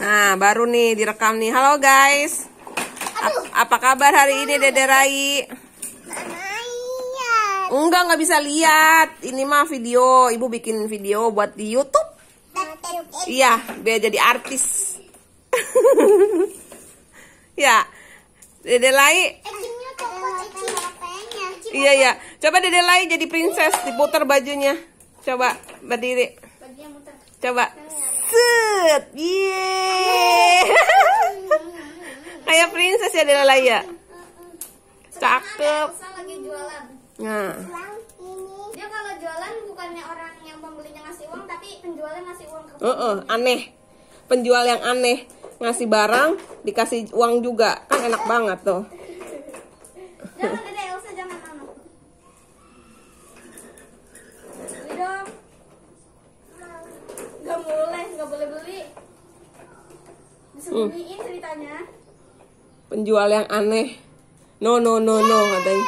Nah, baru nih direkam nih. Halo guys. Ap apa kabar hari ini Dede Rai? Enggak, nggak bisa lihat. Ini mah video, Ibu bikin video buat di YouTube. Iya, biar jadi artis. ya. Dede Lai. Iya, iya. Coba Dede Lai jadi princess, diputar bajunya. Coba berdiri. Coba. Katut. Yeay. Kayak princess ya Dela Laya. Mm, mm, mm. Cakep. lagi jualan. Nah. Dia kalau jualan bukannya orang yang pembelinya ngasih uang tapi penjualnya ngasih uang ke. Uh -uh, aneh. Penjual yang aneh ngasih barang dikasih uang juga kan enak banget tuh. Ini ceritanya. Penjual yang aneh. No no no no katanya.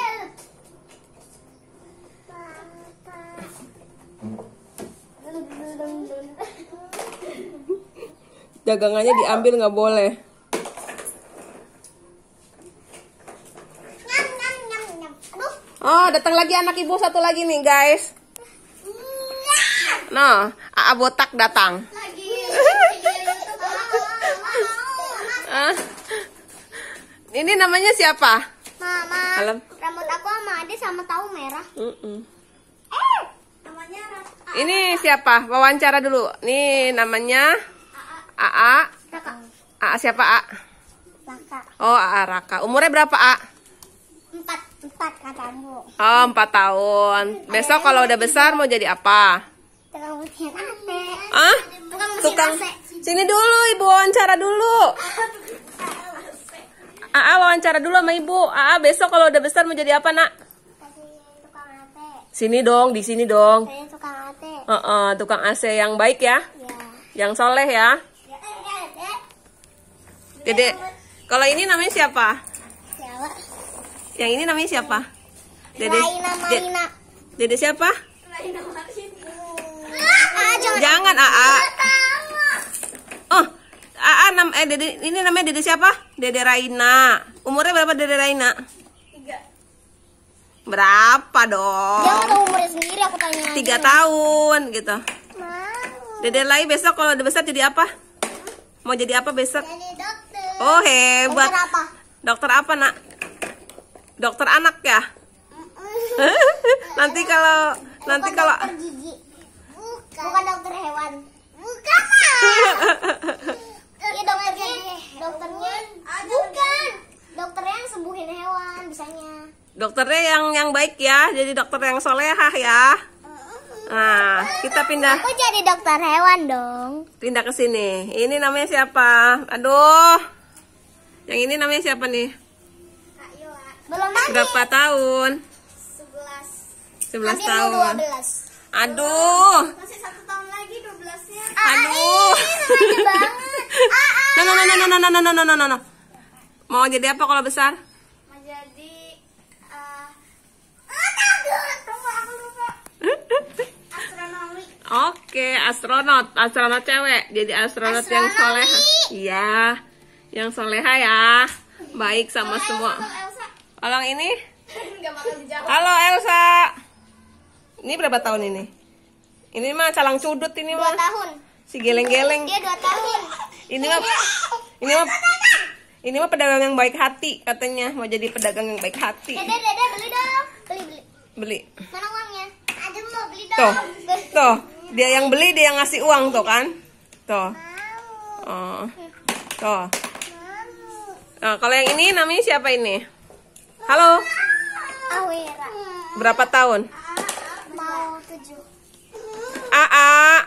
Dagangannya diambil nggak boleh. Oh, datang lagi anak ibu satu lagi nih, guys. Nah, AA botak datang. Ah. Ini namanya siapa? Mama. Alam. Rambut aku sama Ade sama tahu merah. Mm -mm. Eh, namanya Ini siapa? Wawancara dulu. Nih namanya AA. Raka. AA siapa, A? Raka. Oh, AA Raka. Umurnya berapa, A? Empat, empat katamu. Oh, empat tahun. Besok kalau udah besar mau jadi apa? Tukang mesin AC. Ah? Tukang mesin Tukang... Sini dulu, ibu wawancara dulu. Aa wawancara dulu sama ibu. Aa besok kalau udah besar mau jadi apa nak? Sini dong, di sini dong. tukang AC. Uh -uh, tukang AC yang baik ya. ya. Yang soleh ya. Dede, ya, eh, eh, eh, kalau ini namanya siapa? Siapa? Yang ini namanya siapa? Dede. Dede siapa? Dede siapa? Jangan, Aa. AA enam eh dede ini namanya dede siapa? Dede Raina. Umurnya berapa dede Raina? Tiga. Berapa dong? Dia kan umurnya sendiri aku tanya. Tiga tahun gitu. Mau. Dede Lai besok kalau udah besar jadi apa? Mau jadi apa besok? Jadi dokter. Oh hebat. Dokter apa? Dokter apa nak? Dokter anak ya. nanti kalau nanti kalau Dokternya yang yang baik ya, jadi dokter yang solehah ya. Nah, kita pindah. Aku jadi dokter hewan dong. Pindah ke sini. Ini namanya siapa? Aduh. Yang ini namanya siapa nih? Belum mandi. Berapa tahun? 11. 11 Habis tahun. 12. Aduh. Masih satu tahun lagi 12-nya. Ah, Aduh. Ai, banget. No no no no no no no no no no. Mau jadi apa kalau besar? Oke, astronot, astronot cewek. Jadi astronot, astronot yang soleh Iya, yang soleha ya. Baik sama Halo, semua. Kalau ini? Halo Elsa. Ini berapa tahun ini? Ini mah calang sudut ini mah. Dua tahun. Si geleng-geleng. Dia tahun. Ini mah, ini mah, ini mah pedagang yang baik hati katanya mau jadi pedagang yang baik hati. Dede, dede beli dong. Beli beli. Beli. Mana uangnya? Ada mau beli dong. Tuh, tuh. Dia yang beli, dia yang ngasih uang tuh kan? Tuh. Oh. Tuh. Nah, kalau yang ini namanya siapa ini? Halo. Berapa tahun? Mau Aa.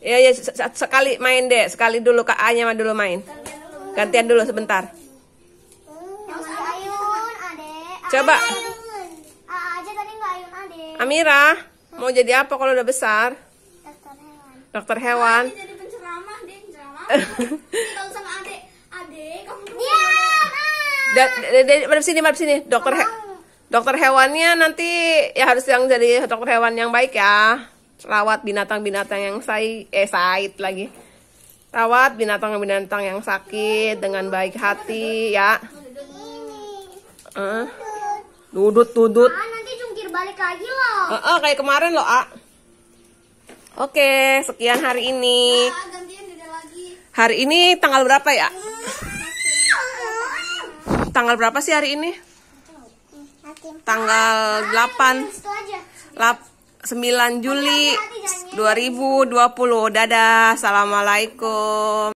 Ya ya sekali main deh, sekali dulu Kak A-nya dulu main. Gantian dulu sebentar. Coba. Amira. Mau jadi apa kalau udah besar? Dokter hewan. Dokter hewan. Nah, jadi penceramah, sama adik. Adik, kamu Iya. sini, madep sini. Dokter he dokter hewannya nanti ya harus yang jadi dokter hewan yang baik ya. Rawat binatang-binatang yang say eh sait lagi. Rawat binatang-binatang yang sakit dengan baik hati ya. Uh. Dudut, dudut balik lagi loh. Uh -uh, kayak kemarin loh, A. Oke, sekian hari ini. Ah, hari ini tanggal berapa ya? Hmm. Tanggal berapa sih hari ini? Tanggal 8 9 iya, Juli 2020. Ya. Dadah, Assalamualaikum.